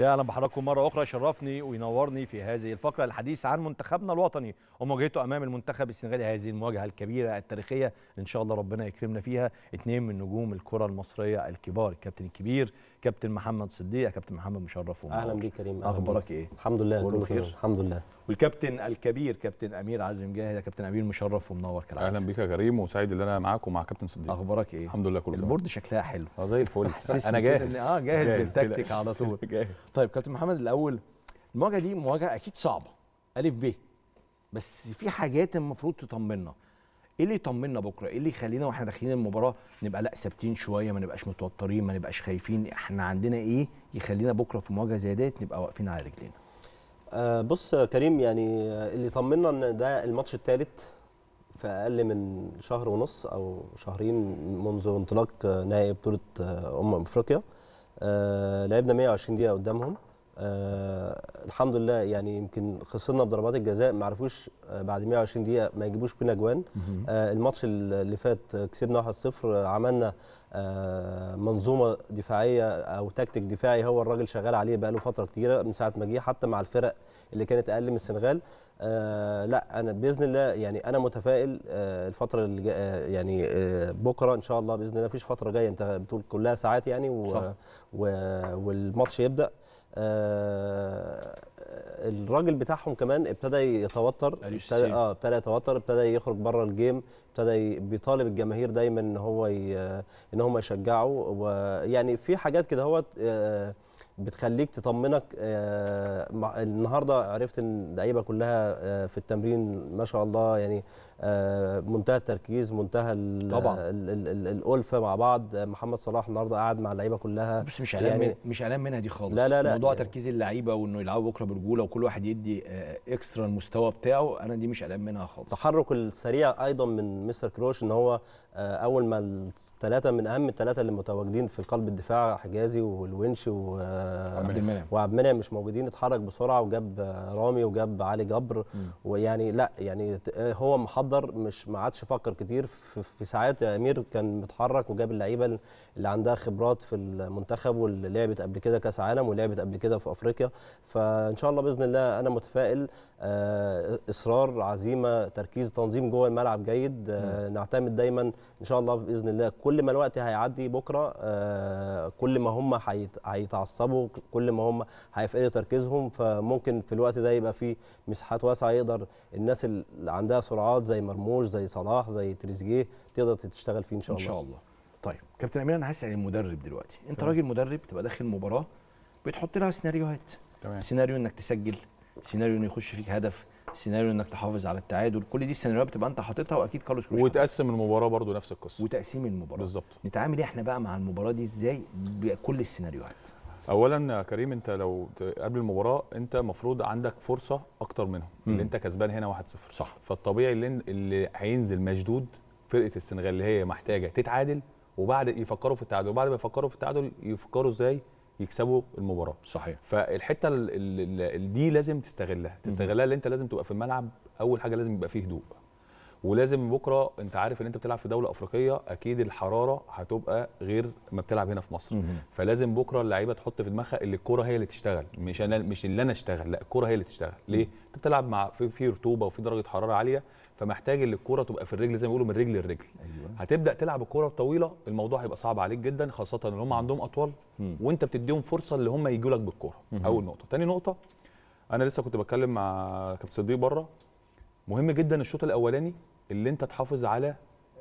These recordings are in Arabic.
يا اهلا بحضراتكم مره اخرى شرفني وينورني في هذه الفقره الحديث عن منتخبنا الوطني ومواجهته امام المنتخب السنغالي هذه المواجهه الكبيره التاريخيه ان شاء الله ربنا يكرمنا فيها اثنين من نجوم الكره المصريه الكبار الكابتن الكبير كابتن محمد صديق كابتن محمد مشرف ومنور اهلا بيك كريم اخبارك ايه الحمد لله كله خير الحمد لله والكابتن الكبير كابتن امير عزمي مجاهد يا كابتن امير مشرف ومنور كالعاده اهلا بيك يا كريم وسعيد ان انا معاك ومع كابتن صديق اخبارك ايه الحمد لله كله البورد شكلها حلو اه زي الفل انا جاهز اه جاهز, جاهز بالتكتيك على طول جاهز طيب كابتن محمد الاول المواجهه دي مواجهه اكيد صعبه الف ب بس في حاجات المفروض تطمنا ايه اللي يطمنا بكره ايه اللي يخلينا واحنا داخلين المباراه نبقى لا ثابتين شويه ما نبقاش متوترين ما نبقاش خايفين احنا عندنا ايه يخلينا بكره في مواجهه زي ديت نبقى واقفين على رجلينا آه بص كريم يعني اللي طمنا ان ده الماتش الثالث في اقل من شهر ونص او شهرين منذ انطلاق نهائي بطوله آه، امم افريقيا آه لعبنا 120 دقيقه قدامهم آه، الحمد لله يعني يمكن خسرنا بضربات الجزاء ما عرفوش آه، بعد 120 دقيقه ما يجيبوش فينا جوان آه الماتش اللي فات كسبنا 1-0 عملنا آه منظومه دفاعيه او تكتيك دفاعي هو الراجل شغال عليه بقاله فتره كبيره من ساعه ما جه حتى مع الفرق اللي كانت اقل من السنغال آه لا انا باذن الله يعني انا متفائل آه الفتره اللي آه يعني آه بكره ان شاء الله باذن الله فيش فتره جايه انت بتقول كلها ساعات يعني و صح. و والماتش يبدا آه، الراجل بتاعهم كمان ابتدى يتوتر ابتدى اه ابتدى يتوتر ابتدى يخرج بره الجيم ابتدى بيطالب الجماهير دايما ان هو ان هم يشجعوا ويعني في حاجات كده هو آه، بتخليك تطمنك آه، النهارده عرفت ان اللعيبه كلها في التمرين ما شاء الله يعني آه، منتهى التركيز منتهى طبعا الالفه مع بعض آه، محمد صلاح النهارده قعد مع اللعيبه كلها بس مش قلقان يعني مش قلقان منها دي خالص لا لا لا موضوع لا تركيز اللعيبه وانه يلعبوا بكره برجوله وكل واحد يدي اكسترا آه، المستوى بتاعه انا دي مش قلقان منها خالص التحرك السريع ايضا من مستر كروش ان هو اول ما الثلاثه من اهم الثلاثه اللي متواجدين في قلب الدفاع حجازي والونش وعبد المنعم وعبد المنعم مش موجودين اتحرك بسرعه وجاب رامي وجاب علي جبر ويعني لا يعني هو محضر محضر مش ما عادش فكر كتير في ساعات يا امير كان متحرك وجاب اللعيبه اللي عندها خبرات في المنتخب واللي لعبت قبل كده كاس عالم ولعبت قبل كده في افريقيا فان شاء الله باذن الله انا متفائل آه، اصرار عزيمه تركيز تنظيم جوه الملعب جيد آه، نعتمد دايما ان شاء الله باذن الله كل ما الوقت هيعدي بكره آه، كل ما هم هيتعصبوا كل ما هم هيفقدوا تركيزهم فممكن في الوقت ده يبقى في مساحات واسعه يقدر الناس اللي عندها سرعات زي مرموش زي صلاح زي تريزيجيه تقدر تشتغل فيه ان شاء الله ان شاء الله طيب كابتن امين انا هسال المدرب يعني دلوقتي انت راجل مدرب تبقى داخل مباراه بتحط لها سيناريوهات تمام سيناريو انك تسجل سيناريو انه يخش فيك هدف سيناريو انك تحافظ على التعادل كل دي سيناريوهات بتبقى انت حاططها واكيد كارلوس كروش وتقسم المباراه برضو نفس القصه وتقسيم المباراه بالظبط نتعامل احنا بقى مع المباراه دي ازاي بكل السيناريوهات اولا يا كريم انت لو قبل المباراه انت المفروض عندك فرصه اكتر منهم م. اللي انت كسبان هنا 1-0 صح فالطبيعي اللي, اللي هينزل مشدود فرقه السنغال اللي هي محتاجه تتعادل وبعد يفكروا في التعادل وبعد ما يفكروا في التعادل يفكروا ازاي يكسبوا المباراه صحيح فالحته دي لازم تستغلها تستغلها اللي انت لازم تبقى في الملعب اول حاجه لازم يبقى فيه هدوء ولازم بكره انت عارف ان انت بتلعب في دوله افريقيه اكيد الحراره هتبقى غير ما بتلعب هنا في مصر فلازم بكره اللعيبه تحط في دماغها ان الكوره هي اللي تشتغل مش انا مش اللي انا اشتغل لا الكوره هي اللي تشتغل ليه انت بتلعب مع في, في رطوبه وفي درجه حراره عاليه فمحتاج ان الكوره تبقى في الرجل زي ما بيقولوا من رجل للرجل أيوة. هتبدا تلعب الكوره الطويله الموضوع هيبقى صعب عليك جدا خاصه ان هم عندهم اطول م. وانت بتديهم فرصه ان هم يجوا لك بالكوره اول نقطه تاني نقطه انا لسه كنت بتكلم مع كابتن صديق بره مهم جدا الشوط الاولاني اللي انت تحافظ على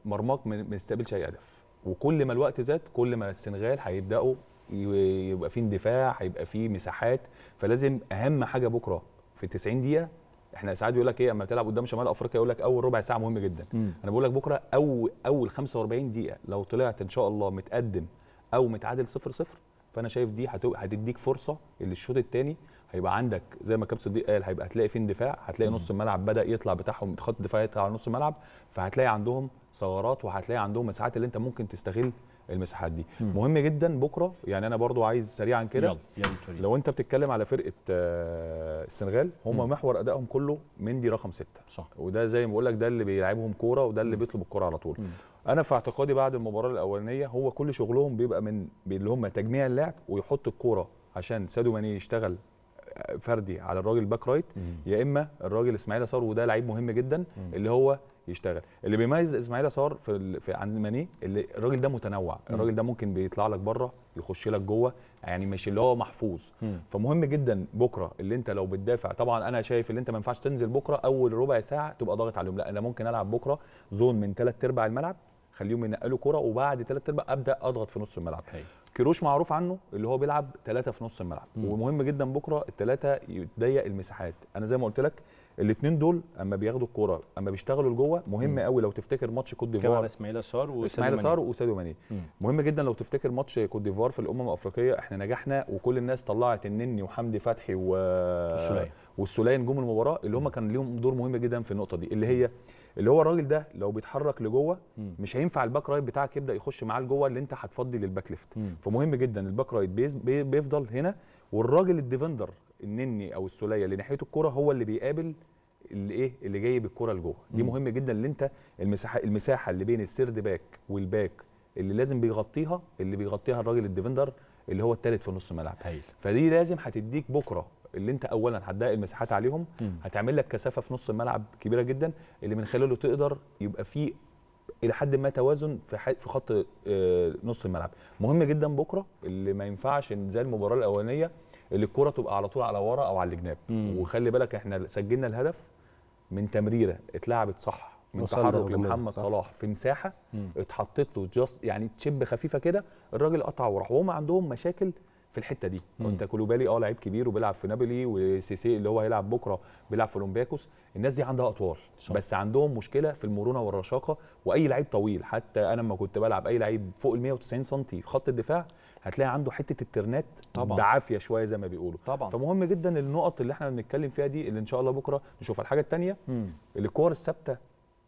مرماك ما يستقبلش اي هدف وكل ما الوقت زاد كل ما السنغال هيبداوا يبقى في اندفاع هيبقى في مساحات فلازم اهم حاجه بكره في 90 دقيقه احنا ساعات بيقول لك ايه اما تلعب قدام شمال افريقيا يقول لك اول ربع ساعه مهم جدا م. انا بقول لك بكره اول اول 45 دقيقه لو طلعت ان شاء الله متقدم او متعادل 0 0 فانا شايف دي هتديك فرصه ان الشوط الثاني هيبقى عندك زي ما كابتن صديق قال هيبقى هتلاقي فين اندفاع هتلاقي نص الملعب بدا يطلع بتاعهم خط الدفاع يطلع على نص الملعب فهتلاقي عندهم ثغرات وهتلاقي عندهم مساحات اللي انت ممكن تستغل المساحات دي مم. مهم جدا بكره يعني انا برضو عايز سريعا كده لو انت بتتكلم على فرقه آه، السنغال هم محور ادائهم كله مندي رقم ستة صح وده زي ما بقول لك ده اللي بيلعبهم كوره وده اللي بيطلب الكوره على طول مم. انا في اعتقادي بعد المباراه الاولانيه هو كل شغلهم بيبقى من اللي هم تجميع اللعب ويحط الكوره عشان سادو ماني يشتغل آه، فردي على الراجل باك رايت مم. يا اما الراجل اسماعيل صار وده لعيب مهم جدا مم. اللي هو يشتغل اللي بيميز اسماعيل صار في, في عن ماني اللي الراجل ده متنوع الراجل ده ممكن بيطلع لك بره يخش لك جوه يعني مش اللي هو محفوظ م. فمهم جدا بكره اللي انت لو بتدافع طبعا انا شايف اللي انت ما ينفعش تنزل بكره اول ربع ساعه تبقى ضاغط عليهم لا انا ممكن العب بكره زون من ثلاث ارباع الملعب خليهم ينقلوا كرة وبعد ثلاث ارباع ابدا اضغط في نص الملعب هي. كيروش معروف عنه اللي هو بيلعب ثلاثه في نص الملعب م. ومهم جدا بكره الثلاثه يضيق المساحات انا زي ما قلت لك الاثنين دول اما بياخدوا الكوره اما بيشتغلوا لجوه مهم قوي لو تفتكر ماتش كوت ديفوار كان اسماعيل صار واسماعيل صار وساديو ماني مهم جدا لو تفتكر ماتش كوت ديفوار في الامم الافريقيه احنا نجحنا وكل الناس طلعت النني وحمدي فتحي و والسوليه نجوم المباراه اللي هم كان ليهم دور مهم جدا في النقطه دي اللي هي اللي هو الراجل ده لو بيتحرك لجوه مش هينفع الباك رايت بتاعك يبدا يخش معاه لجوه اللي انت هتفضي للباك ليفت فمهم جدا الباك رايت بيفضل هنا والراجل الديفندر النني او السوليه اللي ناحيته الكوره هو اللي بيقابل اللي ايه اللي جاي بالكره لجوه دي مهم جدا اللي انت المساحه المساحه اللي بين السيرد باك والباك اللي لازم بيغطيها اللي بيغطيها الراجل الديفندر اللي هو الثالث في نص الملعب فدي لازم هتديك بكره اللي انت اولا هتضيق المساحات عليهم م. هتعمل لك كثافه في نص الملعب كبيره جدا اللي من خلاله تقدر يبقى في الى حد ما توازن في في خط آه، نص الملعب مهم جدا بكره اللي ما ينفعش زي المباراه الاولانيه اللي الكره تبقى على طول على ورا او على الجناب وخلي بالك احنا سجلنا الهدف من تمريره اتلعبت صح من تحرك لمحمد صلاح في مساحه اتحطت له جاست يعني تشب خفيفه كده الراجل قطع وراح وهم عندهم مشاكل في الحته دي مم. انت بالي اه لعيب كبير وبيلعب في نابولي وسيسي اللي هو هيلعب بكره بيلعب في اولمبياكوس الناس دي عندها اطوال شو. بس عندهم مشكله في المرونه والرشاقه واي لعيب طويل حتى انا لما كنت بلعب اي لعيب فوق ال 190 سم في خط الدفاع هتلاقي عنده حته الترنات طبعا بعافيه شويه زي ما بيقولوا طبعا فمهم جدا النقط اللي احنا بنتكلم فيها دي اللي ان شاء الله بكره نشوفها الحاجه الثانيه الكور الثابته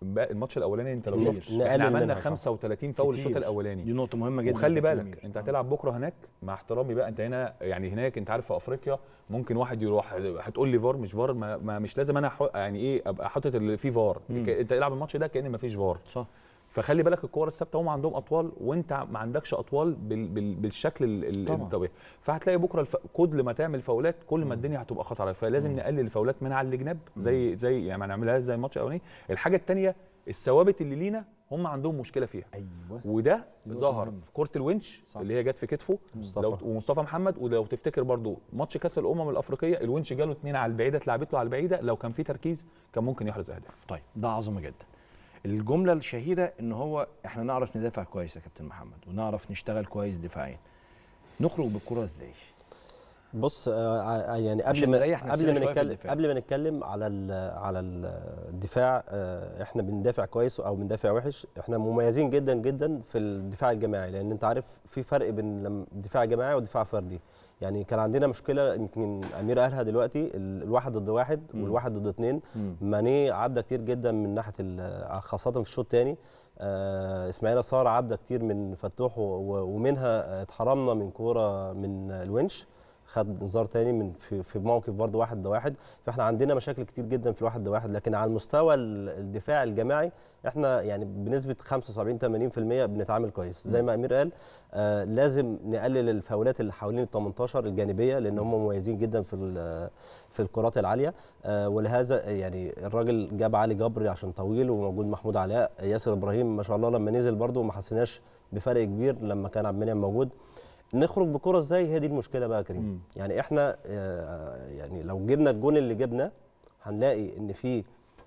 الماتش الاولاني انت لو شفت احنا عملنا 35 فاول الشوط الاولاني دي نقطه مهمه جدا وخلي بالك انت هتلعب بكره هناك مع احترامي بقى انت هنا يعني هناك انت عارف في افريقيا ممكن واحد يروح هتقول لي فار مش فار ما مش لازم انا يعني ايه ابقى حاطط اللي فيه فار انت العب الماتش ده كان ما فيش فار صح فخلي بالك الكوره الثابته هم عندهم اطوال وانت ما عندكش اطوال بال بال بالشكل الطبيعي فهتلاقي بكره الف... كل ما تعمل فاولات كل ما الدنيا هتبقى خطر فلازم مم. نقلل الفاولات من على الجناب زي زي يعني ما نعملها زي الماتش الاولاني الحاجه الثانيه الثوابت اللي لينا هم عندهم مشكله فيها ايوه وده ظهر في كره الونش صح. اللي هي جت في كتفه مصطفى. لو ومصطفى محمد ولو تفتكر برضو ماتش كاس الامم الافريقيه الونش جاله اثنين على البعيده اتلعبت له على البعيده لو كان في تركيز كان ممكن يحرز اهداف طيب ده عظمه جدا الجمله الشهيره ان هو احنا نعرف ندافع كويس يا كابتن محمد ونعرف نشتغل كويس دفاعيا نخرج بالكره ازاي بص آه، آه، يعني قبل ما قبل ما نتكلم قبل ما نتكلم على الـ على الدفاع آه، احنا بندافع كويس او بندافع وحش احنا مميزين جدا جدا في الدفاع الجماعي لان انت عارف في فرق بين الدفاع الجماعي والدفاع الفردي يعني كان عندنا مشكله يمكن امير قالها دلوقتي الواحد ضد واحد والواحد ضد اثنين ماني عدى كتير جدا من ناحيه خاصه في الشوط الثاني آه اسماعيل صار عدى كتير من فتوح ومنها اتحرمنا من كوره من الونش خد انذار تاني من في, في موقف برضه واحد واحد فاحنا عندنا مشاكل كتير جدا في الواحد واحد لكن على المستوى الدفاع الجماعي احنا يعني بنسبه 75 80% بنتعامل كويس زي ما امير قال آه لازم نقلل الفاولات اللي حوالين ال 18 الجانبيه لان هم مميزين جدا في في الكرات العاليه آه ولهذا يعني الراجل جاب علي جبري عشان طويل وموجود محمود علاء ياسر ابراهيم ما شاء الله لما نزل برده ما حسيناش بفرق كبير لما كان عبد المنعم موجود نخرج بكره ازاي هي دي المشكله بقى يا كريم مم. يعني احنا آه، يعني لو جبنا الجون اللي جبنا هنلاقي ان في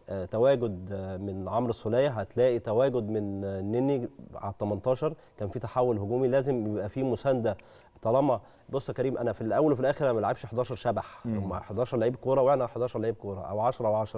آه، تواجد آه، من عمرو السوليه هتلاقي تواجد من نني على 18 كان في تحول هجومي لازم يبقى في مسانده طالما بص يا كريم انا في الاول وفي الاخر انا ما بلعبش 11 شبح هم 11 لعيب كوره وانا 11 لعيب كوره او 10 و10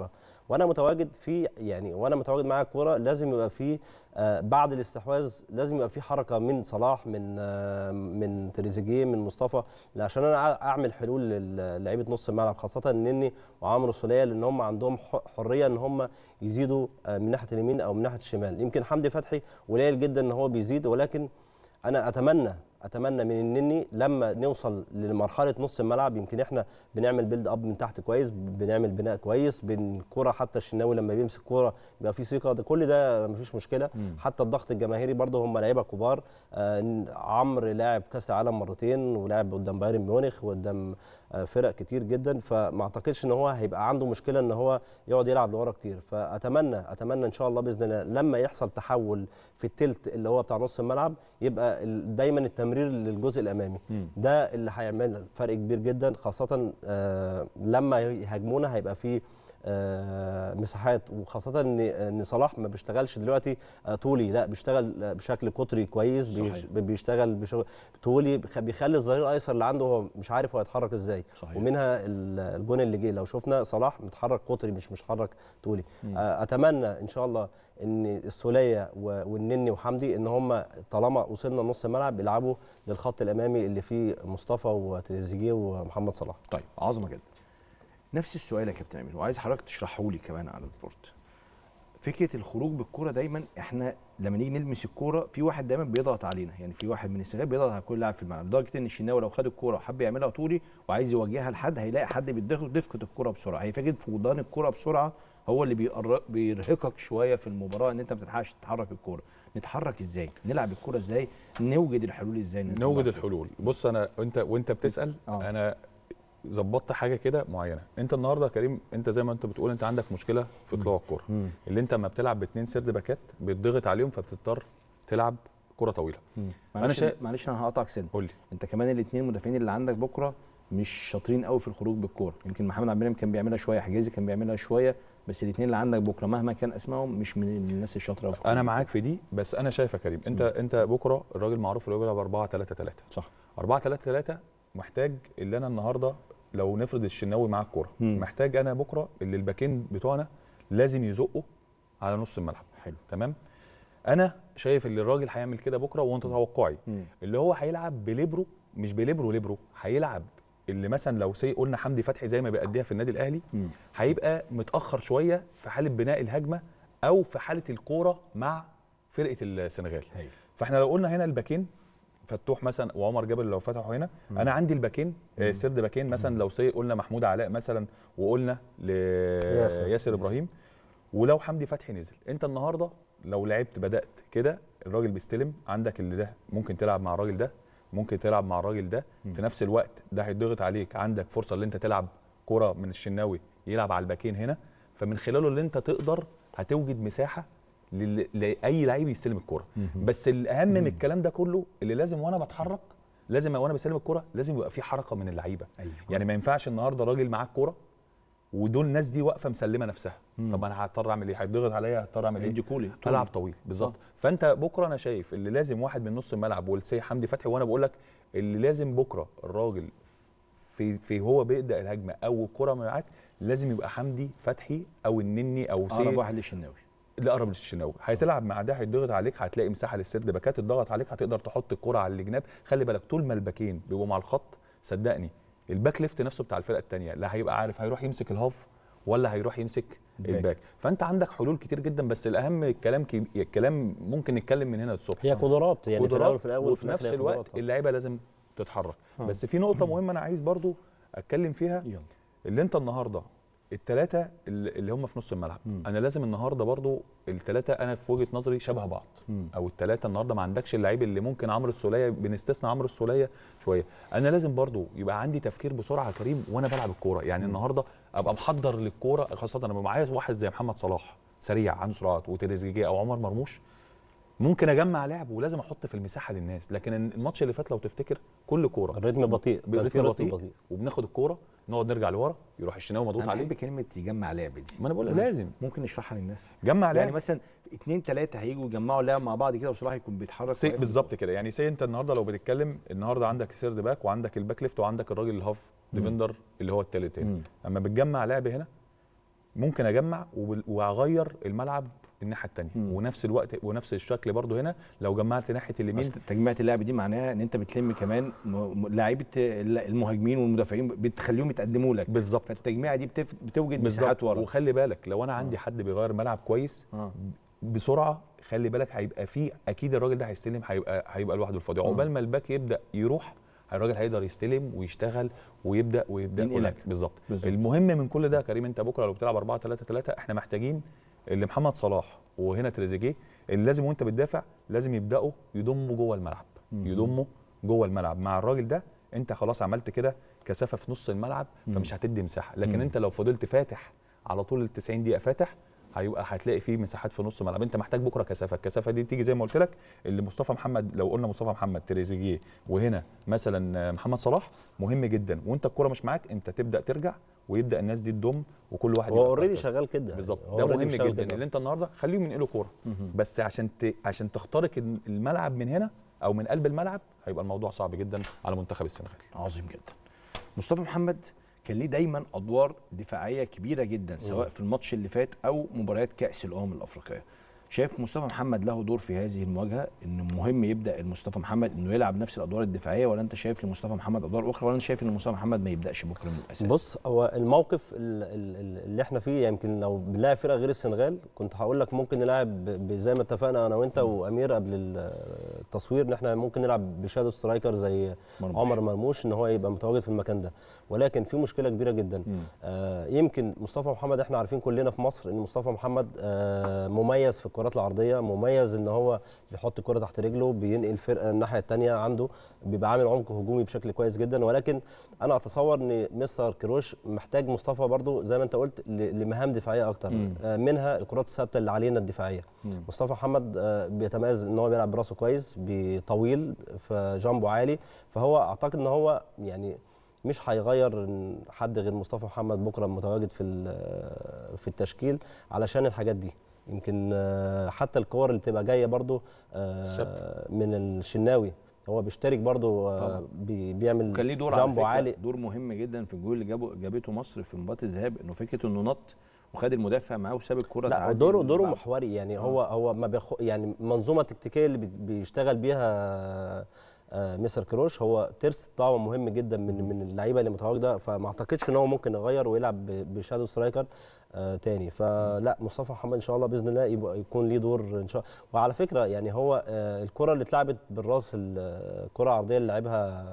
وانا متواجد في يعني وانا متواجد معايا الكوره لازم يبقى في آه بعد الاستحواذ لازم يبقى في حركه من صلاح من آه من تريزيجيه من مصطفى عشان انا اعمل حلول للعيبه نص الملعب خاصه النني وعمرو سوليه لان هم عندهم حريه ان هم يزيدوا آه من ناحيه اليمين او من ناحيه الشمال يمكن حمدي فتحي قليل جدا ان هو بيزيد ولكن انا اتمنى اتمنى من النني لما نوصل لمرحله نص الملعب يمكن احنا بنعمل بيلد اب من تحت كويس بنعمل بناء كويس بالكره حتى الشناوي لما بيمسك كره بيبقى في ثقه ده كل ده مفيش مشكله مم. حتى الضغط الجماهيري برده هم لعيبه كبار آه عمرو لاعب كاس العالم مرتين ولاعب قدام بايرن ميونخ وقدام آه، فرق كتير جدا فما اعتقدش ان هو هيبقى عنده مشكله ان هو يقعد يلعب لورا كتير فاتمنى اتمنى ان شاء الله باذن الله لما يحصل تحول في التلت اللي هو بتاع نص الملعب يبقى دايما التمرير للجزء الامامي م. ده اللي هيعمل فرق كبير جدا خاصه آه، لما يهاجمونا هيبقى فيه آه، مساحات وخاصه ان ان صلاح ما بيشتغلش دلوقتي آه، طولي لا بيشتغل آه، بشكل قطري كويس صحيح. بيشتغل بشغل طولي بيخلي الظهير الايسر اللي عنده هو مش عارف هو هيتحرك ازاي صحيح. ومنها الجون اللي جه لو شفنا صلاح متحرك قطري مش متحرك طولي م. اتمنى ان شاء الله ان السوليه والنني وحمدي ان هم طالما وصلنا نص الملعب بيلعبوا للخط الامامي اللي فيه مصطفى وتريزيجيه ومحمد صلاح طيب عظمه جدا نفس السؤال يا كابتن امين وعايز حضرتك تشرحه لي كمان على البورت فكره الخروج بالكوره دايما احنا لما نيجي نلمس الكوره في واحد دايما بيضغط علينا يعني في واحد من السنغال بيضغط على كل لاعب في الملعب لدرجه ان الشناوي لو خد الكوره وحب يعملها طولي وعايز يوجهها لحد هيلاقي حد بيفقد الكوره بسرعه هي فكره فقدان الكوره بسرعه هو اللي بيرهقك شويه في المباراه ان انت ما بتلحقش تتحرك الكوره نتحرك ازاي نلعب الكوره ازاي نوجد الحلول ازاي نوجد الحلول بص انا انت وانت بتسال آه. انا ظبطت حاجه كده معينه انت النهارده يا كريم انت زي ما انت بتقول انت عندك مشكله في طلوع الكوره اللي انت لما بتلعب باثنين سرد باكات بيتضغط عليهم فبتضطر تلعب كره طويله معلش انا معلش انا هقطعك سن قول لي انت كمان الاثنين المدافعين اللي عندك بكره مش شاطرين قوي في الخروج بالكوره يمكن محمد عبد المنعم كان بيعملها شويه حجازي كان بيعملها شويه بس الاثنين اللي عندك بكره مهما كان اسمائهم مش من الناس الشاطره في انا معاك في دي بس انا شايف يا كريم انت مم. انت بكره الراجل معروف اللي هو بيلعب 4 3 3 صح 4 3 3 محتاج اللي انا النهارده لو نفرض الشناوي معاه الكوره محتاج انا بكره اللي الباكين بتوعنا لازم يزقوا على نص الملعب حلو تمام انا شايف ان الراجل هيعمل كده بكره وانت توقعي اللي هو هيلعب بليبرو مش بليبرو ليبرو هيلعب اللي مثلا لو سي قلنا حمدي فتحي زي ما بيأديها في النادي الاهلي هيبقى متاخر شويه في حاله بناء الهجمه او في حاله الكوره مع فرقه السنغال فاحنا لو قلنا هنا الباكين فتوح مثلا وعمر جابر لو فتحوا هنا مم. انا عندي الباكين آه، سرد باكين مثلا لو سي قلنا محمود علاء مثلا وقلنا لياسر ابراهيم ولو حمدي فتحي نزل انت النهارده لو لعبت بدات كده الراجل بيستلم عندك اللي ده ممكن تلعب مع الراجل ده ممكن تلعب مع الراجل ده مم. في نفس الوقت ده هيضغط عليك عندك فرصه اللي انت تلعب كره من الشناوي يلعب على الباكين هنا فمن خلاله اللي انت تقدر هتوجد مساحه لاي لعيب يستلم الكوره بس الاهم من الكلام ده كله اللي لازم وانا بتحرك لازم وانا بسلم الكوره لازم يبقى في حركه من اللعيبه أيوة. يعني ما ينفعش النهارده راجل معاه الكوره ودول الناس دي واقفه مسلمه نفسها مم. طب انا هضطر اعمل ايه هيتضغط عليا هضطر اعمل ايه كولي العب طويل بالظبط آه. فانت بكره انا شايف اللي لازم واحد من نص الملعب والسي حمدي فتحي وانا بقول لك اللي لازم بكره الراجل في في هو بيبدا الهجمه او الكره معاك لازم يبقى حمدي فتحي او النني او سي اقرب واحد للشناوي لأرم الشناوي هتلعب مع ده هيضغط عليك هتلاقي مساحه للسرد باكات الضغط عليك هتقدر تحط الكره على الجناب خلي بالك طول ما الباكين بيبقوا مع الخط صدقني الباك ليفت نفسه بتاع الفرقه الثانيه لا هيبقى عارف هيروح يمسك الهاف ولا هيروح يمسك الباك. الباك فانت عندك حلول كتير جدا بس الاهم الكلام كي... الكلام ممكن نتكلم من هنا للصبح هي قدرات يعني قدرات في الاول في الاول وفي نفس الوقت اللعيبه لازم تتحرك ها. اه. بس في نقطه مهمه انا عايز برضو اتكلم فيها يلا. اللي انت النهارده التلاتة اللي هم في نص الملعب م. انا لازم النهارده برضو التلاتة انا في وجهه نظري شبه بعض م. او التلاتة النهارده ما عندكش اللعيب اللي ممكن عمرو السوليه بنستثنى عمرو السوليه شويه انا لازم برضو يبقى عندي تفكير بسرعه كريم وانا بلعب الكوره يعني م. النهارده ابقى محضر للكوره خاصه لما معايا واحد زي محمد صلاح سريع عنده سرعات وتريزيجيه او عمر مرموش ممكن اجمع لعب ولازم احط في المساحه للناس لكن الماتش اللي فات لو تفتكر كل كوره الريتم بطيء الريتم بطيء, بطيء وبناخد الكوره نقعد نرجع لورا يروح الشناوي مضغوط عليه انا بحب كلمه يجمع لعب دي ما انا بقول لازم ممكن نشرحها للناس جمع لعب يعني مثلا اثنين ثلاثه هيجوا يجمعوا لعب مع بعض كده وصلاح يكون بيتحرك بالظبط كده يعني سي انت النهارده لو بتتكلم النهارده عندك سيرد باك وعندك الباك ليفت وعندك الراجل الهاف ديفندر اللي هو الثالث هنا اما بتجمع لعب هنا ممكن اجمع واغير الملعب الناحيه الثانيه ونفس الوقت ونفس الشكل برضو هنا لو جمعت ناحيه اليمين تجميعه اللعب دي معناها ان انت بتلم كمان لعيبه المهاجمين والمدافعين بتخليهم يتقدموا لك بالظبط فالتجميعه دي بتف... بتوجد مساحات ورا وخلي بالك لو انا عندي آه. حد بيغير ملعب كويس آه. بسرعه خلي بالك هيبقى فيه اكيد الراجل ده هيستلم هيبقى هيبقى لوحده الفاضي آه. عقبال ما الباك يبدا يروح الراجل هيقدر يستلم ويشتغل ويبدا ويبدا لك بالظبط المهم من كل ده كريم انت بكره لو بتلعب 4 3 3 احنا محتاجين اللي محمد صلاح وهنا تريزيجيه اللي لازم وانت بتدافع لازم يبداوا يضموا جوه الملعب يضموا جوه الملعب مع الراجل ده انت خلاص عملت كده كثافه في نص الملعب فمش هتدي مساحه لكن انت لو فضلت فاتح على طول ال 90 دقيقه فاتح هيبقى هتلاقي فيه مساحات في نص ملعب انت محتاج بكره كثافه الكثافه دي تيجي زي ما قلت لك اللي مصطفى محمد لو قلنا مصطفى محمد تريزيجيه وهنا مثلا محمد صلاح مهم جدا وانت الكوره مش معاك انت تبدا ترجع ويبدا الناس دي تضم وكل واحد هو اوريدي شغال كده بالظبط ده مهم جدا كده. اللي انت النهارده خليهم ينقلوا كوره بس عشان ت... عشان تخترق الملعب من هنا او من قلب الملعب هيبقى الموضوع صعب جدا على منتخب السنغال عظيم جدا مصطفى محمد كان ليه دايما ادوار دفاعيه كبيره جدا سواء في الماتش اللي فات او مباريات كاس الامم الافريقيه شايف مصطفى محمد له دور في هذه المواجهه ان مهم يبدا مصطفى محمد انه يلعب نفس الادوار الدفاعيه ولا انت شايف لمصطفى محمد ادوار اخرى ولا انت شايف ان مصطفى محمد ما يبداش بكره من الاساس بص هو الموقف اللي احنا فيه يمكن لو بنلاعب فرقه غير السنغال كنت هقول لك ممكن نلعب زي ما اتفقنا انا وانت وامير قبل التصوير ان احنا ممكن نلعب بشادو سترايكر زي مرموش. عمر مرموش ان هو يبقى متواجد في المكان ده ولكن في مشكله كبيره جدا آه يمكن مصطفى محمد احنا عارفين كلنا في مصر ان مصطفى محمد آه مميز في الكرات العرضيه مميز ان هو بيحط الكره تحت رجله بينقل الفرقه الناحيه الثانيه عنده بيبقى عامل عمق هجومي بشكل كويس جدا ولكن انا اتصور ان مستر كروش محتاج مصطفى برده زي ما انت قلت لمهام دفاعيه اكتر مم. آه، منها الكرات الثابته اللي علينا الدفاعيه مم. مصطفى محمد آه، بيتميز ان هو بيلعب براسه كويس بطويل فجامبه عالي فهو اعتقد ان هو يعني مش هيغير حد غير مصطفى محمد بكره متواجد في في التشكيل علشان الحاجات دي يمكن آه، حتى الكور اللي بتبقى جايه برضو آه، من الشناوي هو بيشترك برضه آه، بيعمل كان ليه دور جامبو عالي دور مهم جدا في الجول اللي جابه جابته مصر في مباراه الذهاب انه فكره انه نط وخد المدافع معاه وساب الكره لا دوره دوره محوري يعني آه. هو هو ما بيخو يعني منظومه تكتيكيه اللي بيشتغل بيها مستر كروش هو ترس طبعا مهم جدا من من اللعيبه اللي متواجده فما اعتقدش ان هو ممكن يغير ويلعب بشادو سترايكر آه، تاني فلا مصطفى محمد ان شاء الله باذن الله يبقى يكون ليه دور ان شاء الله وعلى فكره يعني هو آه، الكره اللي اتلعبت بالراس الكره آه، العرضيه اللي لعبها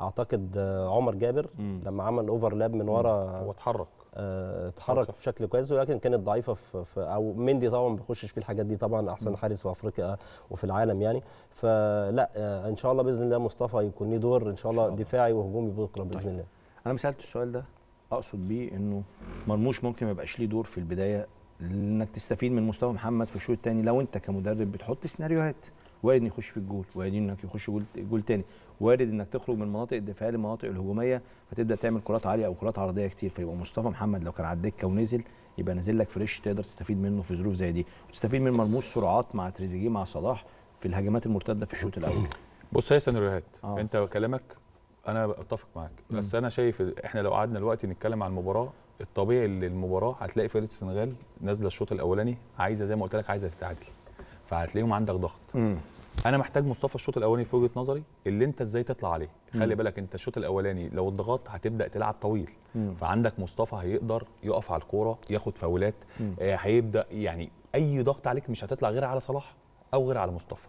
اعتقد عمر جابر مم. لما عمل اوفرلاب من ورا هو اتحرك اتحرك بشكل كويس ولكن كانت ضعيفه في, او مندي طبعا ما بيخشش في الحاجات دي طبعا احسن حارس في افريقيا وفي العالم يعني فلا ان شاء الله باذن الله مصطفى يكون ليه دور ان شاء الله دفاعي وهجومي بكره باذن طيب. الله انا مش سالت السؤال ده اقصد بيه انه مرموش ممكن ما يبقاش ليه دور في البدايه انك تستفيد من مستوى محمد في الشوط الثاني لو انت كمدرب بتحط سيناريوهات وارد انه يخش في الجول وارد انك يخش جول ثاني وارد انك تخرج من مناطق الدفاعيه للمناطق الهجوميه فتبدا تعمل كرات عاليه او كرات عرضيه كتير فيبقى مصطفى محمد لو كان على الدكه ونزل يبقى نازل لك فريش تقدر تستفيد منه في ظروف زي دي وتستفيد من مرموش سرعات مع تريزيجيه مع صلاح في الهجمات المرتده في الشوط الاول بص هي سيناريوهات آه. انت كلامك انا اتفق معاك بس انا شايف احنا لو قعدنا دلوقتي نتكلم عن المباراه الطبيعي للمباراه هتلاقي فرقه السنغال نازله الشوط الاولاني عايزه زي ما قلت لك عايزه تتعادل فهتلاقيهم عندك ضغط مم. انا محتاج مصطفى الشوط الاولاني في وجهه نظري اللي انت ازاي تطلع عليه خلي بالك انت الشوط الاولاني لو اتضغطت هتبدا تلعب طويل مم. فعندك مصطفى هيقدر يقف على الكوره ياخد فاولات آه، هيبدا يعني اي ضغط عليك مش هتطلع غير على صلاح او غير على مصطفى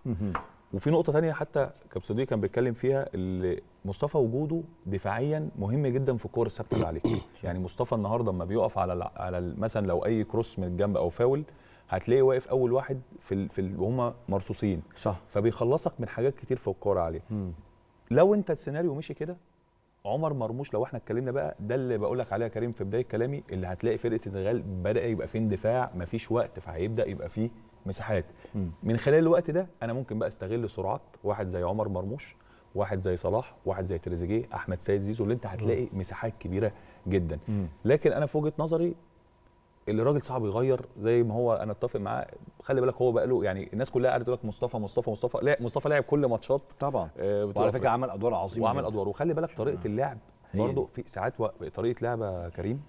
وفي نقطه ثانيه حتى كابتن كان بيتكلم فيها اللي مصطفى وجوده دفاعيا مهم جدا في الكوره الثابته اللي عليه يعني مصطفى النهارده لما بيقف على على مثلا لو اي كروس من الجنب او فاول هتلاقيه واقف اول واحد في ال... في وهم مرصوصين صح فبيخلصك من حاجات كتير في الكوره عليه لو انت السيناريو مشي كده عمر مرموش لو احنا اتكلمنا بقى ده اللي بقول لك عليه يا كريم في بدايه كلامي اللي هتلاقي فرقه الغال بدا يبقى فيه اندفاع مفيش وقت فهيبدا يبقى فيه مساحات من خلال الوقت ده انا ممكن بقى استغل سرعات واحد زي عمر مرموش واحد زي صلاح واحد زي تريزيجيه احمد سيد زيزو اللي انت هتلاقي مساحات كبيره جدا لكن انا في وجهه نظري اللي راجل صعب يغير زي ما هو انا اتفق معاه خلي بالك هو بقى له يعني الناس كلها قاعده تقول لك مصطفى مصطفى مصطفى لا مصطفى لعب كل ماتشات طبعا آه وعلى فكره عمل ادوار عظيمه وعمل ادوار وخلي بالك طريقه اللعب برضه في ساعات و... طريقه لعبه كريم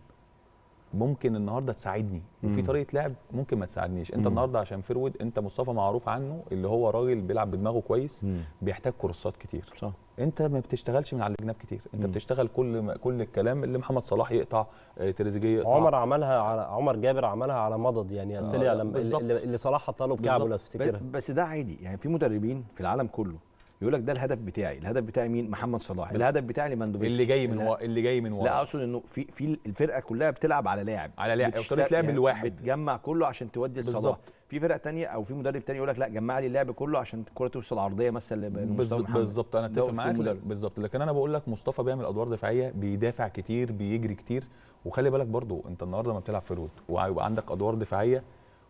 ممكن النهارده تساعدني وفي طريقه لعب ممكن ما تساعدنيش انت النهارده عشان فيرود انت مصطفى معروف عنه اللي هو راجل بيلعب بدماغه كويس بيحتاج كورسات كتير صح انت ما بتشتغلش من على الجناب كتير انت مم. بتشتغل كل كل الكلام اللي محمد صلاح يقطع آه، تريزيجيه يقطع عمر عملها على عمر جابر عملها على مضض يعني آه. اللي, اللي صلاح حطها له بكعبه لو تفتكرها بس ده عادي يعني في مدربين في العالم كله يقول لك ده الهدف بتاعي الهدف بتاعي مين محمد صلاح الهدف بتاعي ليفاندوفسكي اللي جاي من و... اللي جاي من ورا لا اقصد انه في في الفرقه كلها بتلعب على لاعب على لاعب بتشت... طريقه لعب يعني الواحد بتجمع كله عشان تودي لصلاح في فرق تانية او في مدرب تاني يقول لك لا جمع لي اللعب كله عشان الكره توصل عرضيه مثلا بالظبط انا اتفق معاك بالظبط لكن انا بقول لك مصطفى بيعمل ادوار دفاعيه بيدافع كتير بيجري كتير وخلي بالك برضو انت النهارده لما بتلعب في وعندك ادوار دفاعيه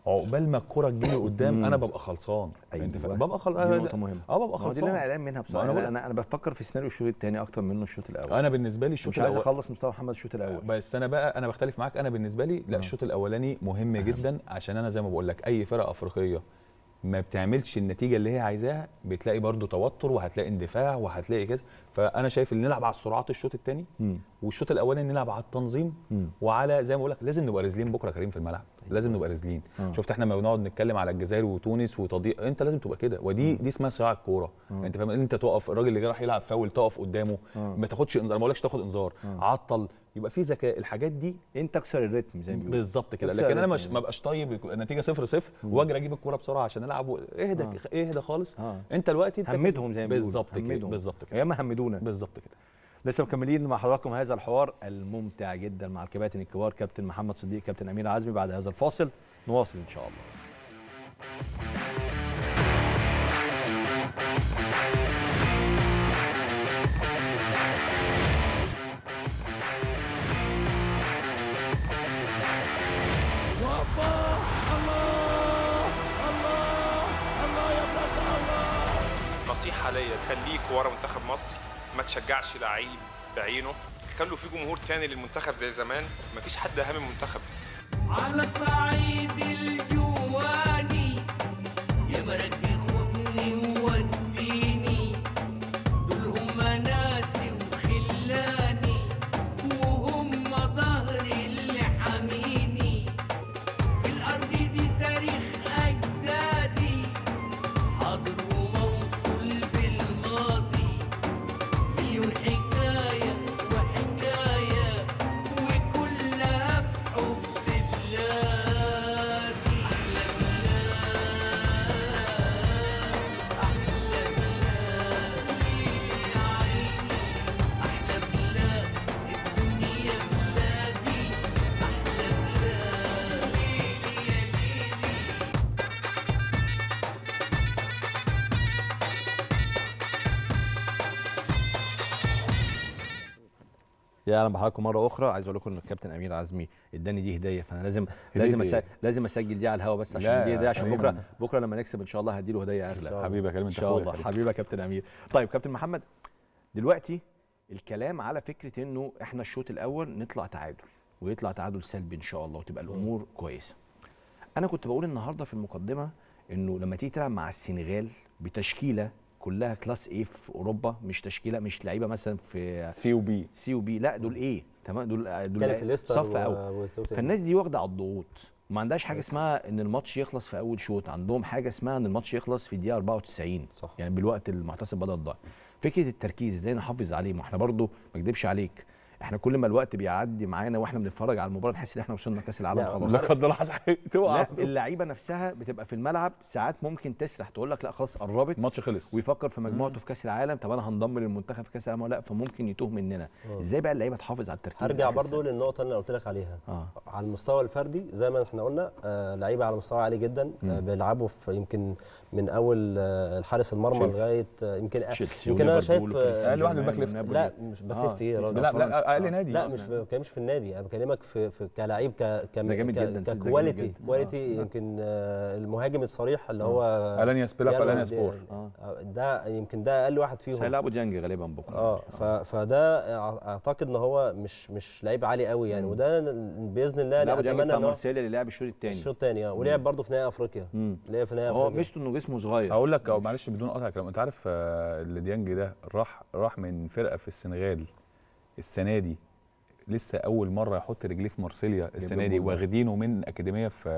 عقبال ما الكره تجي قدام انا ببقى خلصان أيوة. انت ببقى خلصان دي نقطه مهمه اه ببقى خلصان دي اللي انا قلقان منها بصراحه انا يعني انا, أنا بفكر في سيناريو الشوط الثاني اكتر منه الشوط الاول انا بالنسبه لي الشوط الاول مش عايز اخلص مستوى محمد الشوط الاول بس انا بقى انا بختلف معاك انا بالنسبه لي لا آه. الشوط الاولاني مهم جدا عشان انا زي ما بقول لك اي فرقه افريقيه ما بتعملش النتيجه اللي هي عايزاها بتلاقي برضو توتر وهتلاقي اندفاع وهتلاقي كده فانا شايف ان نلعب على السرعات الشوط الثاني والشوط الاولاني نلعب على التنظيم مم. وعلى زي ما بقول لك لازم نبقى رزلين بكره كريم في الملعب أيوة. لازم نبقى رزلين آه. شفت احنا لما بنقعد نتكلم على الجزائر وتونس وتضييق انت لازم تبقى كده ودي مم. دي اسمها صراع الكوره آه. انت فاهم انت تقف الراجل اللي جاي راح يلعب فاول تقف قدامه آه. ما تاخدش انذار ما بقولكش تاخد انذار آه. عطل يبقى في ذكاء الحاجات دي انت اكسر الريتم زي ما بيقولوا بالظبط كده لكن انا مش ما بقاش طيب النتيجه 0 0 واجري اجيب الكوره بسرعه عشان العب اهدى آه. اهدى خالص آه. انت دلوقتي همدهم زي ما بيقولوا بالظبط كده بالظبط كده يا اما همدوه برشلونه بالظبط كده لسه مكملين مع حضراتكم هذا الحوار الممتع جدا مع الكباتن الكبار كابتن محمد صديق كابتن امير عزمي بعد هذا الفاصل نواصل ان شاء الله نصيحة ليا خليك ورا منتخب مصر ما تشجعش لعيب بعينه خلوا في جمهور تاني للمنتخب زي زمان مفيش حد اهم من المنتخب على الصعيد يا اهلا بحضراتكم مره اخرى عايز اقول لكم ان الكابتن امير عزمي اداني دي هديه فانا لازم لازم إيه؟ لازم اسجل دي على الهواء بس عشان دي هديه عشان بكره بكره لما نكسب ان شاء الله هديله هديه اغلى حبيبي يا كريم ان شاء الله حبيبي يا كابتن امير طيب كابتن محمد دلوقتي الكلام على فكره انه احنا الشوط الاول نطلع تعادل ويطلع تعادل سلبي ان شاء الله وتبقى الامور كويسه انا كنت بقول النهارده في المقدمه انه لما تيجي تلعب مع السنغال بتشكيله كلها كلاس ايه في اوروبا مش تشكيله مش لعيبه مثلا في سي وبي سي وبي لا دول ايه تمام دول دول صف اول فالناس دي واخده على الضغوط ما عندهاش حاجه اسمها ان الماتش يخلص في اول شوط عندهم حاجه اسمها ان الماتش يخلص في الدقيقه 94 صح. يعني بالوقت المحتسب بدل الضايع فكره التركيز ازاي نحافظ عليه ما احنا برضو ما اكدبش عليك احنا كل ما الوقت بيعدي معانا واحنا بنتفرج على المباراه نحس ان احنا وصلنا كاس العالم خلاص لا قدر الله اللعيبه نفسها بتبقى في الملعب ساعات ممكن تسرح تقول لك لا خلاص قربت الماتش خلص ويفكر في مجموعته في كاس العالم طب انا هنضم للمنتخب في كاس العالم ولا لا فممكن يتوه مننا آه. ازاي بقى اللعيبه تحافظ على التركيز هرجع برضو للنقطه اللي انا قلت لك عليها آه. على المستوى الفردي زي ما احنا قلنا آه لعيبه على مستوى عالي جدا آه بيلعبوا في يمكن من اول آه، الحارس المرمى لغايه آه، يمكن آه، يمكن انا شايف اقل واحد الباك ليفت لا مش باك ليفت ايه لا لا اقل نادي لا مش بكلمش في النادي انا بكلمك في, في كلاعب ك ك كواليتي يمكن المهاجم الصريح اللي هو الانيا سبيلاف الانيا سبور ده يمكن ده اقل واحد فيهم هيلعبوا ديانج غالبا بكره اه فده اعتقد ان هو مش مش لعيب عالي قوي يعني وده باذن الله اتمنى ان مارسيليا اللي لعب الشوط الثاني الشوط الثاني اه ولعب برضه في نهائي افريقيا لعب في نهائي افريقيا هو انه اسمه صغير اقول لك او معلش بدون قطع كلام انت عارف آه، اللي ديانج ده راح راح من فرقه في السنغال السنه دي لسه اول مره يحط رجليه في مارسيليا السنه دي واخدينه من اكاديميه في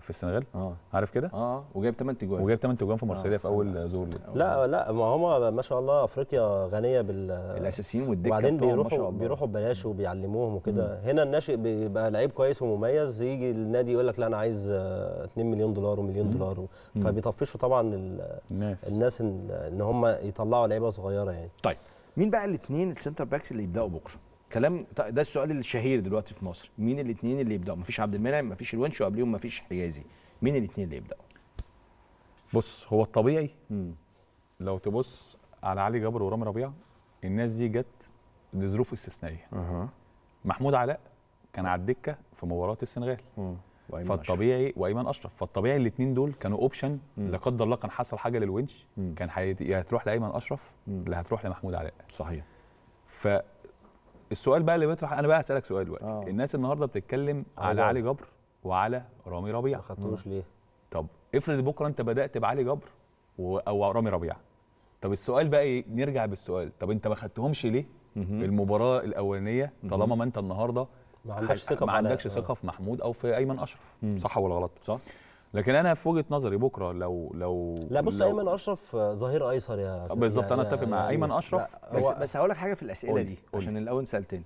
في السنغال آه. عارف كده اه, آه. وجايب 8 تجوان وجايب 8 تجوان في آه. مارسيليا آه. في اول زور آه. لا لا ما هم ما شاء الله افريقيا غنيه بال الاساسيين والدكه وبعدين بيروحوا بيروحوا ببلاش وبيعلموهم وكده هنا الناشئ بيبقى لعيب كويس ومميز يجي النادي يقول لك لا انا عايز 2 مليون دولار ومليون دولار فبيطفشوا طبعا الناس الناس ان هم يطلعوا لعيبه صغيره يعني طيب مين بقى الاثنين السنتر باكس اللي يبداوا بكره كلام طيب، ده السؤال الشهير دلوقتي في مصر مين الاثنين اللي يبداوا مفيش عبد المنعم مفيش الونش وقبليهم مفيش حجازي مين الاثنين اللي يبداوا بص هو الطبيعي مم. لو تبص على علي جبر ورامي ربيعه الناس دي جت لظروف استثنائيه أه. محمود علاء كان على الدكه في مباراه السنغال فالطبيعي أشرف. وايمن اشرف فالطبيعي الاثنين دول كانوا اوبشن لا قدر الله كان حصل حاجه للونش مم. كان يا هتروح لايمن اشرف لا هتروح لمحمود علاء صحيح ف السؤال بقى اللي بيطرح انا بقى هسالك سؤال دلوقتي آه. الناس النهارده بتتكلم على علي جبر وعلى رامي ربيعه ما خدتوش ليه طب افرض بكره انت بدات بعلي جبر و... او رامي ربيعه طب السؤال بقى ايه نرجع بالسؤال طب انت ما خدتهمش ليه مم. المباراه الاولانيه طالما ما انت النهارده ما عندكش ثقه ما عندكش آه. ثقه في محمود او في ايمن اشرف مم. صح ولا غلط صح لكن انا في وجهه نظري بكره لو لو لا بص لو ايمن اشرف آه، ظهير ايسر يا آه، بالظبط انا يعني اتفق مع يعني ايمن اشرف بس بس هقول لك حاجه في الاسئله قولي. دي قولي. عشان الاول سالتني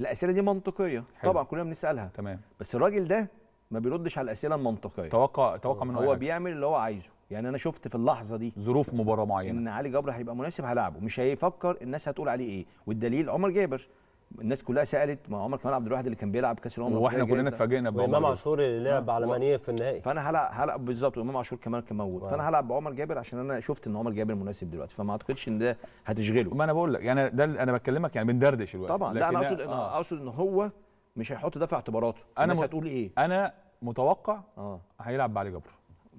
الاسئله دي منطقيه حلو. طبعا كلنا بنسالها تمام بس الراجل ده ما بيردش على الاسئله المنطقيه توقع توقع من هو حاجة. بيعمل اللي هو عايزه يعني انا شفت في اللحظه دي ظروف مباراه معينه ان علي جبر هيبقى مناسب هلاعبه مش هيفكر الناس هتقول عليه ايه والدليل عمر جابر الناس كلها سالت ما عمر كمال عبد الواحد اللي كان بيلعب كاس الامم واحنا كلنا اتفاجئنا بعمر امام عاشور اللي لعب على مانيه في النهائي فانا هلعب هلعب بالظبط وامام عاشور كمان كان موجود آه. فانا هلعب بعمر جابر عشان انا شفت ان عمر جابر مناسب دلوقتي فما اعتقدش ان ده هتشغله ما انا بقول لك يعني ده انا بكلمك يعني بندردش دلوقتي طبعا لا انا اقصد آه. اقصد ان هو مش هيحط ده في اعتباراته انا مت... هتقول ايه انا متوقع اه هيلعب بعلي جبر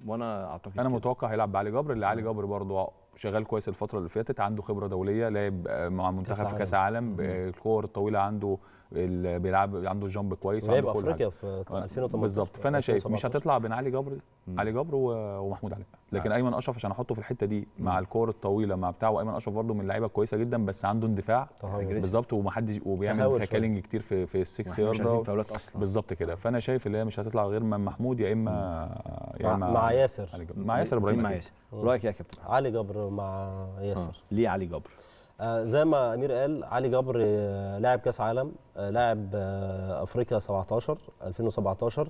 وانا اعتقد انا كده. متوقع هيلعب بعلي جبر اللي علي آه. جبر برضه شغال كويس الفتره اللي فاتت عنده خبره دوليه لعب آه، مع منتخب في كاس عالم آه، الكور الطويله عنده بيلعب عنده جامب كويس عنده كل افريقيا في 2018 آه، بالظبط فانا شايف مش هتطلع بين علي جبر علي جبر ومحمود علي لكن آه. ايمن اشرف عشان احطه في الحته دي مع الكور الطويله مع بتاعه ايمن اشرف برده من اللعيبه كويسه جدا بس عنده اندفاع بالظبط ومحدش وبيعمل تاكلينج كتير في في السكس يارد بالظبط كده فانا شايف اللي هي مش هتطلع غير من محمود يا اما يا اما مع ياسر مع ياسر ابراهيم مع ياسر رايك إيه يا كابتن علي جبر مع ياسر آه. ليه علي جبر آه، زي ما امير قال علي جبر آه، لاعب كاس عالم آه، لاعب افريقيا 17 2017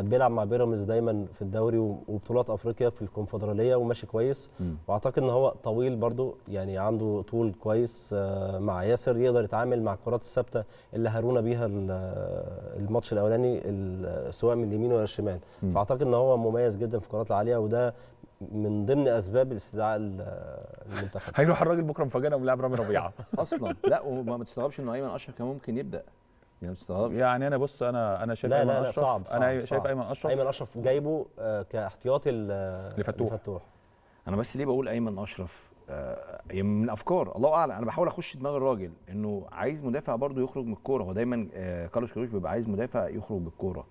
بيلعب مع بيراميدز دايما في الدوري وبطولات افريقيا في الكونفدراليه وماشي كويس م. واعتقد ان هو طويل برده يعني عنده طول كويس مع ياسر يقدر يتعامل مع الكرات الثابته اللي هارونا بيها الماتش الاولاني سواء من اليمين ولا الشمال فاعتقد ان هو مميز جدا في الكرات العاليه وده من ضمن اسباب استدعاء المنتخب هيروح الراجل بكره مفاجاه وملاعب رامي ربيعه اصلا لا وما تستغربش انه ايمن اشرف كان ممكن يبدا يعني ما تستغربش يعني انا بص انا انا شايف لا ايمن لا اشرف صعب صعب انا شايف ايمن اشرف ايمن اشرف جايبه آه، كاحتياطي لفتوح لفتوح انا بس ليه بقول ايمن اشرف آه، يعني من افكار الله اعلم انا بحاول اخش دماغ الراجل انه عايز مدافع برضه يخرج من الكوره هو دايما آه، كارلوس كروش بيبقى عايز مدافع يخرج بالكوره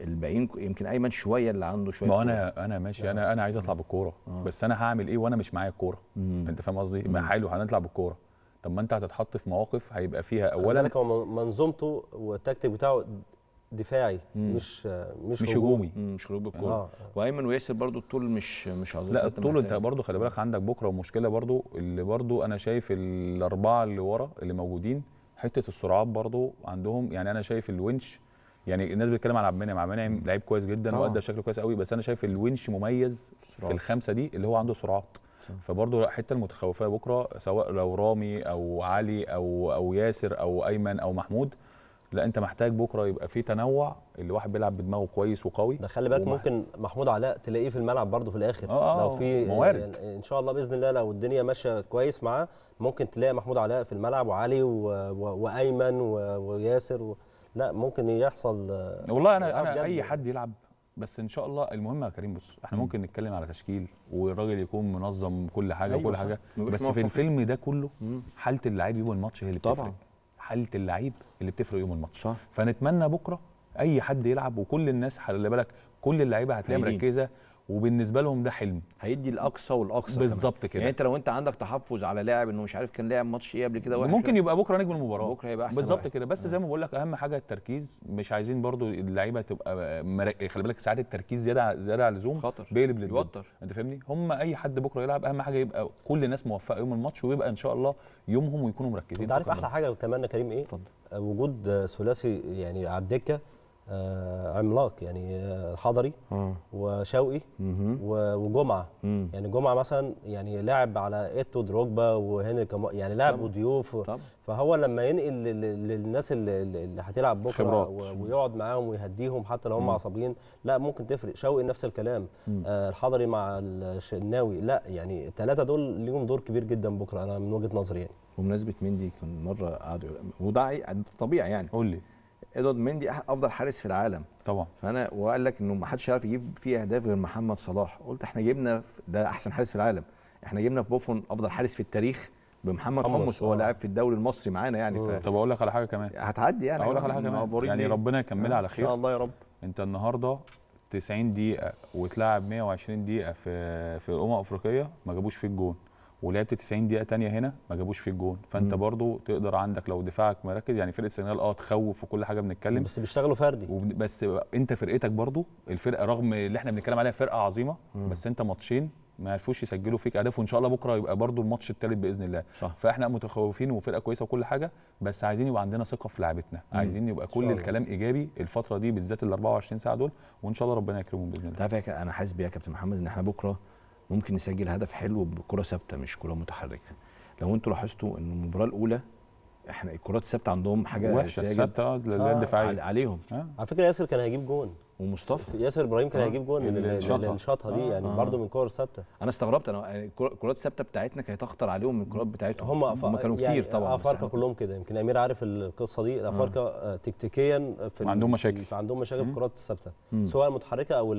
الباقيين يمكن ايمن شويه اللي عنده شويه ما انا انا ماشي انا يعني. انا عايز اطلع بالكوره آه. بس انا هعمل ايه وانا مش معايا الكوره انت فاهم قصدي ما حلو هنطلع بالكوره طب ما انت هتتحط في مواقف هيبقى فيها اولا بالك هو منظومته والتكتيك بتاعه دفاعي مم. مش مش مش هجومي مش هجومي بالكوره آه. وايمن وياسر برده الطول مش مش عظيم لا الطول انت برده خلي بالك عندك بكره ومشكله برده اللي برده انا شايف الاربعه اللي ورا اللي موجودين حته السرعات برده عندهم يعني انا شايف الونش يعني الناس بتتكلم على عبد المنعم عبد المنعم لعيب كويس جدا وادى بشكل كويس قوي بس انا شايف الونش مميز سرعت. في الخمسه دي اللي هو عنده سرعات فبرضه الحته المتخوفه بكره سواء لو رامي او علي او او ياسر او ايمن او محمود لا انت محتاج بكره يبقى في تنوع اللي واحد بيلعب بدماغه كويس وقوي ده خلي بالك ممكن محمود علاء تلاقيه في الملعب برده في الاخر آه،, آه لو في موارد يعني ان شاء الله باذن الله لو الدنيا ماشيه كويس معاه ممكن تلاقي محمود علاء في الملعب وعلي و... و... وايمن و... وياسر و... لا ممكن يحصل والله انا انا اي يعني. حد يلعب بس ان شاء الله المهم يا كريم بص احنا ممكن نتكلم على تشكيل والراجل يكون منظم كل حاجه أيوة وكل حاجه بس في الفيلم ده كله حاله اللعيب يوم الماتش هي اللي بتفرق طبعا حاله اللعيب اللي بتفرق يوم الماتش صح فنتمنى بكره اي حد يلعب وكل الناس خلي بالك كل اللعيبه هتلاقيها مركزه وبالنسبه لهم ده حلم هيدي الاقصى والاقصى بالظبط كده يعني انت لو انت عندك تحفظ على لاعب انه مش عارف كان لاعب ماتش ايه قبل كده ممكن يبقى بكره نجم المباراه بكره هيبقى احسن بالظبط كده بس زي ما بقول لك اهم حاجه التركيز مش عايزين برضو اللعيبه تبقى مر... خلي بالك ساعات التركيز زياده زياده على اللزوم خطر بيقلب بيوتر انت فاهمني هم اي حد بكره يلعب اهم حاجه يبقى كل الناس موفقه يوم الماتش ويبقى ان شاء الله يومهم ويكونوا مركزين انت عارف احلى حاجه واتمنى كريم ايه اتفضل وجود ثلاثي يعني على الدكه آه، عملاق يعني آه، حضري وشوقي وجمعه يعني جمعه مثلا يعني لعب على ايتو دروجبا وهنري يعني لعب وضيوف فهو لما ينقل للناس اللي هتلعب بكره ويقعد معاهم ويهديهم حتى لو هم عصبيين لا ممكن تفرق شوقي نفس الكلام آه الحضري مع الشناوي لا يعني الثلاثه دول ليهم دور كبير جدا بكره انا من وجهه نظري يعني بمناسبه مندي كان مره قعدوا وده طبيعي يعني قول لي ادوارد مندي افضل حارس في العالم طبعا فانا وقال لك انه ما حدش يعرف يجيب فيه اهداف غير محمد صلاح قلت احنا جبنا ده احسن حارس في العالم احنا جبنا في بوفون افضل حارس في التاريخ بمحمد حمص هو لاعب في الدوري المصري معانا يعني ف... طب اقول لك على حاجه كمان هتعدي يعني اقول لك على حاجه كمان يعني ربنا يكملها على خير ان شاء الله يا رب انت النهارده 90 دقيقه وتلعب 120 دقيقه في في الامم الافريقيه ما جابوش فيك جون ولعبت 90 دقيقه تانية هنا ما جابوش فيه الجون فانت مم. برضو تقدر عندك لو دفاعك مركز يعني فرقه السنغال اه تخوف وكل حاجه بنتكلم بس بيشتغلوا فردي وب... بس انت فرقتك برضو الفرقه رغم اللي احنا بنتكلم عليها فرقه عظيمه مم. بس انت ماتشين ما عرفوش يسجلوا فيك اهداف وان شاء الله بكره يبقى برضو الماتش الثالث باذن الله صح. فاحنا متخوفين وفرقه كويسه وكل حاجه بس عايزين يبقى عندنا ثقه في لعبتنا عايزين يبقى كل الكلام ايجابي الفتره دي بالذات ال 24 ساعه دول وان شاء الله ربنا يكرمهم باذن الله انا حاسس بيها يا كابتن محمد ان احنا بكره ممكن نسجل هدف حلو بكره ثابته مش كره متحركه لو انتوا لاحظتوا ان المباراه الاولى احنا الكرات الثابته عندهم حاجه وحشه الثابته اه الدفاعيه آه، عليهم آه. على فكره ياسر كان هيجيب جون ومصطفى ياسر ابراهيم كان آه. هيجيب جون اللي شاطها دي آه، يعني آه. برضه من كور ثابته انا استغربت انا الكرات يعني الثابته بتاعتنا كانت اخطر عليهم من الكرات بتاعتهم هم, أف... هم كانوا يعني كتير طبعا افارقه كلهم كده يمكن امير عارف القصه دي افاركا آه. تكتيكيا في عندهم مشاكل في عندهم مشاكل في الكرات الثابته سواء المتحركه او,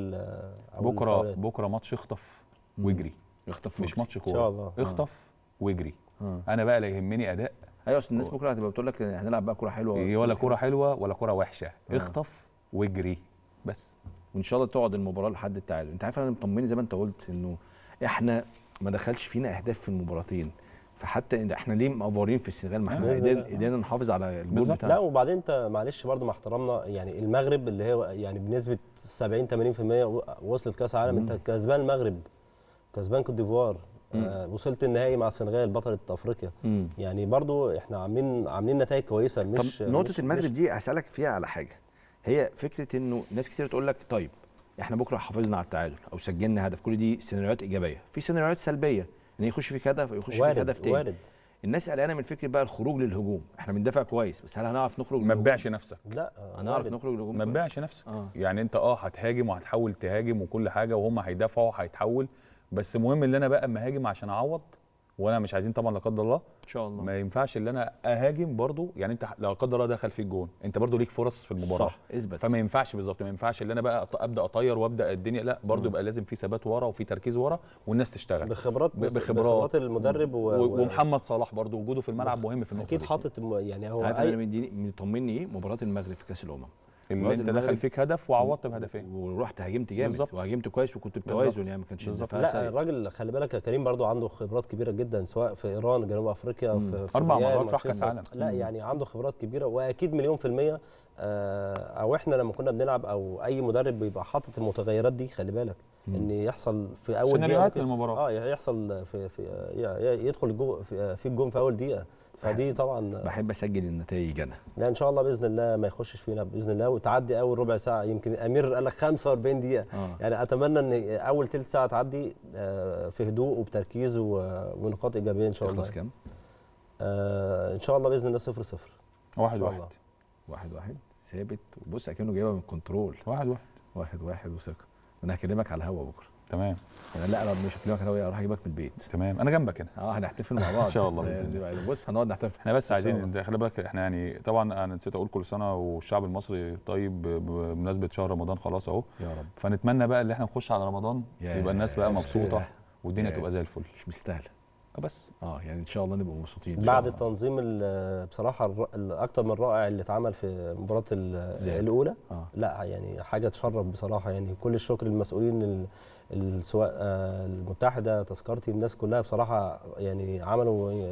أو بكره بكره ماتش يخطف واجري اخطف مش ماتش كوره ان شاء الله اخطف آه. واجري آه. انا بقى لا يهمني اداء ايوه اصل الناس بكره هتبقى بتقول لك هنلعب بقى كوره حلوه إيه ولا كوره حلوه ولا كوره وحشه آه. اخطف واجري بس وان شاء الله تقعد المباراه لحد التعادل انت عارف انا مطمني زي ما انت قلت انه احنا ما دخلش فينا اهداف في المباراتين فحتى إن احنا ليه مقفورين في السنغال ما احنا قدرنا نحافظ على الجول بتاعنا لا وبعدين انت معلش برضو مع احترامنا يعني المغرب اللي هي يعني بنسبه 70 80% وصلت كاس عالم انت كسبان المغرب كسبان كوت ديفوار آه وصلت النهائي مع السنغال بطله افريقيا مم. يعني برضو احنا عاملين عاملين نتائج كويسه مش طب نقطه مش المغرب مش دي هسالك فيها على حاجه هي فكره انه ناس كتير تقول لك طيب احنا بكره حافظنا على التعادل او سجلنا هدف كل دي سيناريوهات ايجابيه في سيناريوهات سلبيه ان يخش في هدف يخش في هدف تاني وارد الناس قلقانه من فكره بقى الخروج للهجوم احنا بندافع كويس بس هل هنعرف نخرج ما تبيعش نفسك لا هنعرف نخرج للهجوم ما تبيعش نفسك آه. يعني انت اه هتهاجم وهتحاول تهاجم وكل حاجه وهم هيدافعوا هيتحول بس مهم ان انا بقى اما هاجم عشان اعوض وانا مش عايزين طبعا لا قدر الله ان شاء الله ما ينفعش ان انا اهاجم برضو يعني انت لا قدر الله دخل فيك جون انت برضو ليك فرص في المباراه صح اثبت فما ينفعش بالظبط ما ينفعش ان انا بقى ابدا اطير وابدا الدنيا لا برضو يبقى لازم في ثبات ورا وفي تركيز ورا والناس تشتغل بخبرات بخبرات, بخبرات المدرب و... و... ومحمد صلاح برضو وجوده في الملعب مهم في النقطه اكيد حاطط يعني هو عارف أي... مطمني ايه مباراه المغرب في كاس الامم ان انت دخل فيك هدف وعوضت بهدفين ورحت هاجمت جامد وهاجمت كويس وكنت بتوازن يعني ما كانش لا الراجل خلي بالك يا كريم برضو عنده خبرات كبيره جدا سواء في ايران جنوب افريقيا مم. في, اربع مرات راح كاس عالم لا يعني عنده خبرات كبيره واكيد مليون في الميه آه، او احنا لما كنا بنلعب او اي مدرب بيبقى حاطط المتغيرات دي خلي بالك مم. ان يحصل في اول سيناريوهات المباراه اه يحصل في, في يدخل في الجون في اول دقيقه فدي طبعا بحب اسجل النتائج انا لا ان شاء الله باذن الله ما يخشش فينا باذن الله وتعدي اول ربع ساعه يمكن امير قال لك 45 دقيقه آه. يعني اتمنى ان اول ثلث ساعه تعدي آه، في هدوء وبتركيز ونقاط ايجابيه ان شاء الله تخلص كام؟ آه ان شاء الله باذن الله 0 0 واحد واحد 1 واحد واحد ثابت وبص اكنه جايبها من كنترول واحد واحد واحد واحد وثقه انا هكلمك على الهوا بكره تمام يعني لا انا مش هكلمك انا اروح اجيبك من البيت تمام انا جنبك هنا اه هنحتفل مع بعض ان شاء الله باذن يعني بص هنقعد نحتفل احنا بس عايزين خلي بالك احنا يعني طبعا انا نسيت اقول كل سنه والشعب المصري طيب بمناسبه شهر رمضان خلاص اهو يا رب فنتمنى بقى ان احنا نخش على رمضان يبقى الناس بقى مبسوطه والدنيا تبقى زي الفل مش مستاهله بس اه يعني ان شاء الله نبقى مبسوطين بعد التنظيم بصراحه الاكثر من رائع اللي اتعمل في مباراه الاولى آه. لا يعني حاجه تشرف بصراحه يعني كل الشكر للمسؤولين سواء آه، المتحده تذكرتي الناس كلها بصراحه يعني عملوا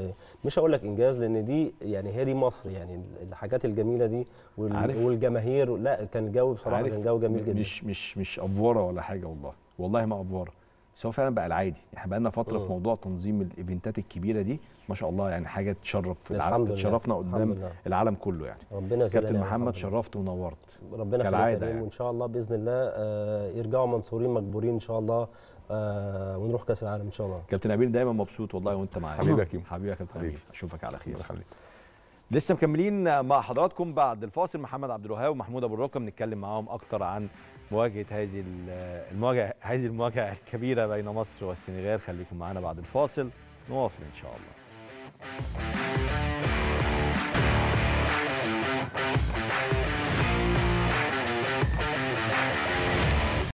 مش هقول لك انجاز لان دي يعني هي دي مصر يعني الحاجات الجميله دي والجماهير لا كان الجو بصراحه كان جو جميل جدا مش مش مش افوره ولا حاجه والله والله ما افوره بس هو فعلا بقى العادي احنا بقى لنا فتره في موضوع تنظيم الايفنتات الكبيره دي ما شاء الله يعني حاجه تشرف في العالم تشرفنا قدام العالم كله يعني ربنا كابتن يعني، محمد شرفت ونورت ربنا كالعاده يعني. وان شاء الله باذن الله آه، يرجعوا منصورين مجبورين ان شاء الله آه، ونروح كاس العالم ان شاء الله كابتن امير دايما مبسوط والله وانت معايا حبيبي يا كيمو حبيبي يا كابتن امير اشوفك على خير خليك لسه مكملين مع حضراتكم بعد الفاصل محمد عبد الوهاب ومحمود ابو الرقم نتكلم معاهم اكتر عن مواجهه هذه المواجهه هذه المواجهه الكبيره بين مصر والسنغال خليكم معانا بعد الفاصل نواصل ان شاء الله